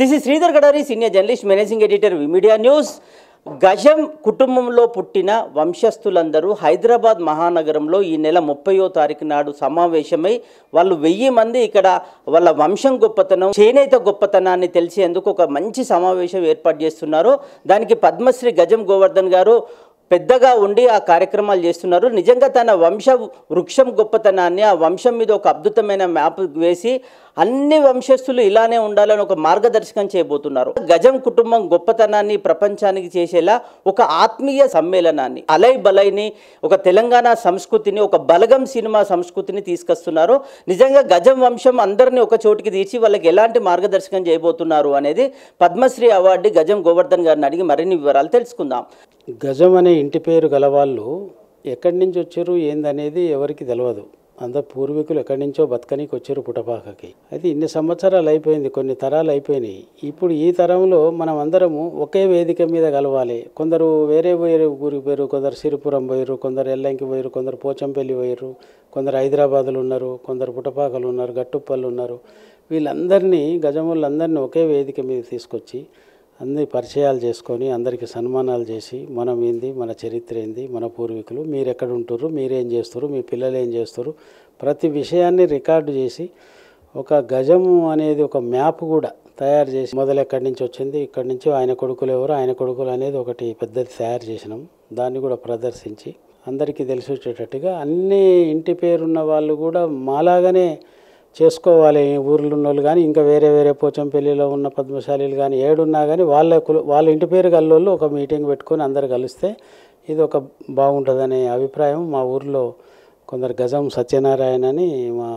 this is Sridhar Gadari senior journalist managing editor media news గజం కుటుంబంలో పుట్టిన వంశస్థులందరూ హైదరాబాద్ మహానగరంలో ఈ నెల ముప్పయో తారీఖు నాడు సమావేశమై వాళ్ళు వెయ్యి మంది ఇక్కడ వాళ్ళ వంశం గొప్పతనం చేనేత గొప్పతనాన్ని తెలిసేందుకు ఒక మంచి సమావేశం ఏర్పాటు చేస్తున్నారు దానికి పద్మశ్రీ గజం గోవర్ధన్ గారు పెద్దగా ఉండి ఆ కార్యక్రమాలు చేస్తున్నారు నిజంగా తన వంశ వృక్షం గొప్పతనాన్ని ఆ వంశం మీద ఒక అద్భుతమైన మ్యాప్ వేసి అన్ని వంశస్థులు ఇలానే ఉండాలని ఒక మార్గదర్శకం చేయబోతున్నారు గజం కుటుంబం గొప్పతనాన్ని ప్రపంచానికి చేసేలా ఒక ఆత్మీయ సమ్మేళనాన్ని అలై బలైని ఒక తెలంగాణ సంస్కృతిని ఒక బలగం సినిమా సంస్కృతిని తీసుకొస్తున్నారు నిజంగా గజం వంశం అందరినీ ఒక చోటికి తీర్చి వాళ్ళకి ఎలాంటి మార్గదర్శకం చేయబోతున్నారు అనేది పద్మశ్రీ అవార్డు గజం గోవర్ధన్ గారిని అడిగి మరిన్ని వివరాలు తెలుసుకుందాం గజం అనే ఇంటి పేరు గలవాళ్ళు ఎక్కడి నుంచి వచ్చారు ఏందనేది ఎవరికి తెలియదు అందరు పూర్వీకులు ఎక్కడి నుంచో బతకనీకి వచ్చారు పుటపాకకి అయితే ఇన్ని సంవత్సరాలు అయిపోయింది కొన్ని తరాలు అయిపోయినాయి ఇప్పుడు ఈ తరంలో మనం అందరము ఒకే వేదిక మీద కలవాలి కొందరు వేరే వేరే ఊరికి పోయారు కొందరు సిరిపురం పోయారు కొందరు ఎల్లంకి పోయారు కొందరు పోచంపల్లి పోయారు కొందరు హైదరాబాదులు ఉన్నారు కొందరు పుటపాకలు ఉన్నారు గట్టుప్పలు ఉన్నారు వీళ్ళందరినీ గజములందరినీ ఒకే వేదిక మీద తీసుకొచ్చి అన్ని పరిచయాలు చేసుకొని అందరికీ సన్మానాలు చేసి మనం ఏంది మన చరిత్ర ఏంది మన పూర్వీకులు మీరు ఎక్కడ ఉంటారు మీరేం చేస్తారు మీ పిల్లలు ఏం చేస్తారు ప్రతి విషయాన్ని రికార్డు చేసి ఒక గజం అనేది ఒక మ్యాప్ కూడా తయారు చేసి మొదలు ఎక్కడి నుంచి వచ్చింది ఇక్కడి నుంచి ఆయన కొడుకులు ఎవరు ఆయన కొడుకులు అనేది ఒకటి పెద్దది తయారు చేసినాం దాన్ని కూడా ప్రదర్శించి అందరికీ తెలిసి వచ్చేటట్టుగా అన్ని ఇంటి పేరున్న వాళ్ళు కూడా మాలాగానే చేసుకోవాలి ఊర్లో ఉన్న వాళ్ళు కానీ ఇంకా వేరే వేరే పెళ్లిలో ఉన్న పద్మశాలీలు కానీ ఏడున్నా కానీ వాళ్ళ వాళ్ళ ఇంటి పేరు గల్లోళ్ళు ఒక మీటింగ్ పెట్టుకొని అందరు కలిస్తే ఇది ఒక బాగుంటుందనే అభిప్రాయం మా ఊర్లో కొందరు గజం సత్యనారాయణ అని మా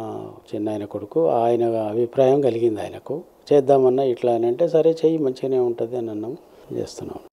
చిన్నాయన కొడుకు ఆయన అభిప్రాయం కలిగింది ఆయనకు చేద్దామన్నా ఇట్లా అని అంటే సరే చెయ్యి మంచిగానే ఉంటుంది అని అన్నాము చేస్తున్నాం